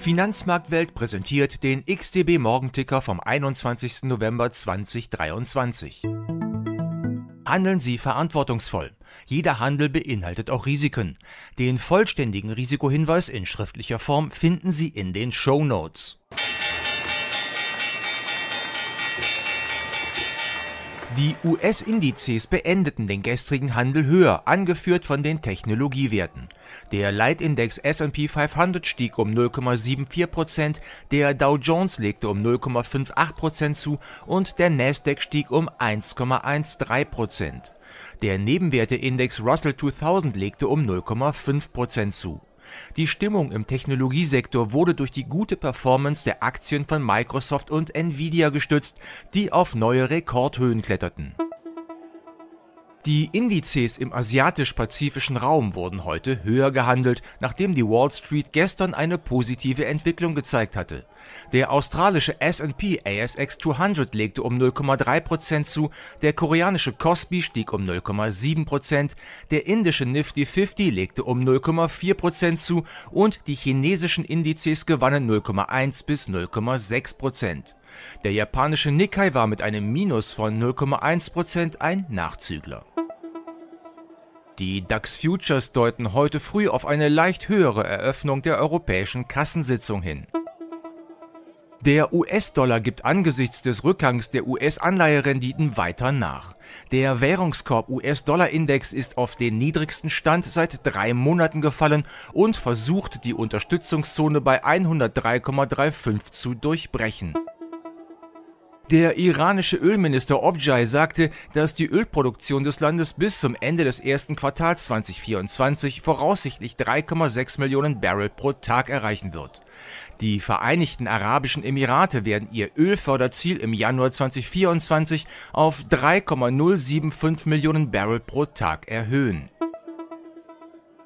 Finanzmarktwelt präsentiert den XTB Morgenticker vom 21. November 2023. Handeln Sie verantwortungsvoll. Jeder Handel beinhaltet auch Risiken. Den vollständigen Risikohinweis in schriftlicher Form finden Sie in den Show Notes. Die US-Indizes beendeten den gestrigen Handel höher, angeführt von den Technologiewerten. Der Leitindex S&P 500 stieg um 0,74%, der Dow Jones legte um 0,58% zu und der Nasdaq stieg um 1,13%. Der Nebenwerteindex Russell 2000 legte um 0,5% zu. Die Stimmung im Technologiesektor wurde durch die gute Performance der Aktien von Microsoft und Nvidia gestützt, die auf neue Rekordhöhen kletterten. Die Indizes im asiatisch-pazifischen Raum wurden heute höher gehandelt, nachdem die Wall Street gestern eine positive Entwicklung gezeigt hatte. Der australische S&P ASX 200 legte um 0,3% zu, der koreanische Kospi stieg um 0,7%, der indische Nifty 50 legte um 0,4% zu und die chinesischen Indizes gewannen 0,1 bis 0,6%. Der japanische Nikkei war mit einem Minus von 0,1% ein Nachzügler. Die DAX Futures deuten heute früh auf eine leicht höhere Eröffnung der europäischen Kassensitzung hin. Der US-Dollar gibt angesichts des Rückgangs der US-Anleiherenditen weiter nach. Der Währungskorb US-Dollar-Index ist auf den niedrigsten Stand seit drei Monaten gefallen und versucht die Unterstützungszone bei 103,35 zu durchbrechen. Der iranische Ölminister Ovjai sagte, dass die Ölproduktion des Landes bis zum Ende des ersten Quartals 2024 voraussichtlich 3,6 Millionen Barrel pro Tag erreichen wird. Die Vereinigten Arabischen Emirate werden ihr Ölförderziel im Januar 2024 auf 3,075 Millionen Barrel pro Tag erhöhen.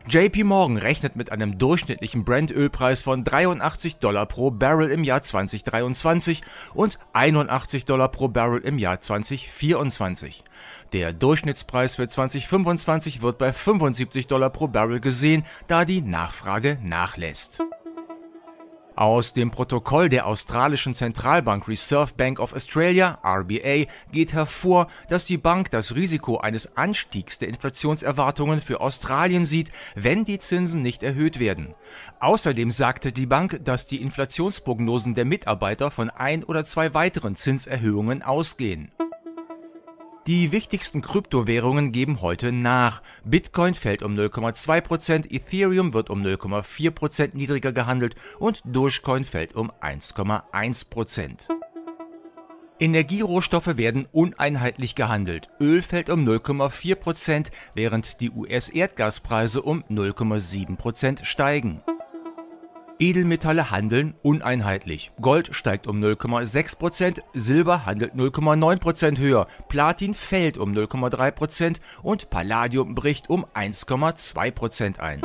JP Morgan rechnet mit einem durchschnittlichen Brent-Ölpreis von 83 Dollar pro Barrel im Jahr 2023 und 81 Dollar pro Barrel im Jahr 2024. Der Durchschnittspreis für 2025 wird bei 75 Dollar pro Barrel gesehen, da die Nachfrage nachlässt. Aus dem Protokoll der australischen Zentralbank Reserve Bank of Australia RBA geht hervor, dass die Bank das Risiko eines Anstiegs der Inflationserwartungen für Australien sieht, wenn die Zinsen nicht erhöht werden. Außerdem sagte die Bank, dass die Inflationsprognosen der Mitarbeiter von ein oder zwei weiteren Zinserhöhungen ausgehen. Die wichtigsten Kryptowährungen geben heute nach. Bitcoin fällt um 0,2%, Ethereum wird um 0,4% niedriger gehandelt und Dogecoin fällt um 1,1%. Energierohstoffe werden uneinheitlich gehandelt. Öl fällt um 0,4%, während die US-Erdgaspreise um 0,7% steigen. Edelmetalle handeln uneinheitlich. Gold steigt um 0,6%, Silber handelt 0,9% höher, Platin fällt um 0,3% und Palladium bricht um 1,2% ein.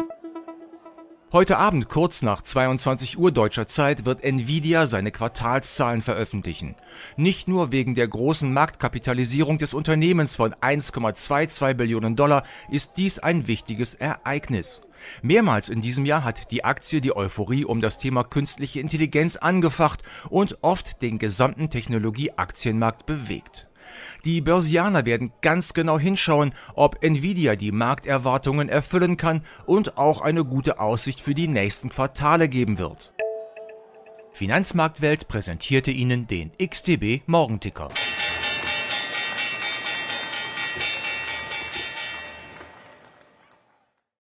Heute Abend kurz nach 22 Uhr deutscher Zeit wird Nvidia seine Quartalszahlen veröffentlichen. Nicht nur wegen der großen Marktkapitalisierung des Unternehmens von 1,22 Billionen Dollar ist dies ein wichtiges Ereignis. Mehrmals in diesem Jahr hat die Aktie die Euphorie um das Thema künstliche Intelligenz angefacht und oft den gesamten Technologieaktienmarkt bewegt. Die Börsianer werden ganz genau hinschauen, ob Nvidia die Markterwartungen erfüllen kann und auch eine gute Aussicht für die nächsten Quartale geben wird. Finanzmarktwelt präsentierte Ihnen den XTB Morgenticker.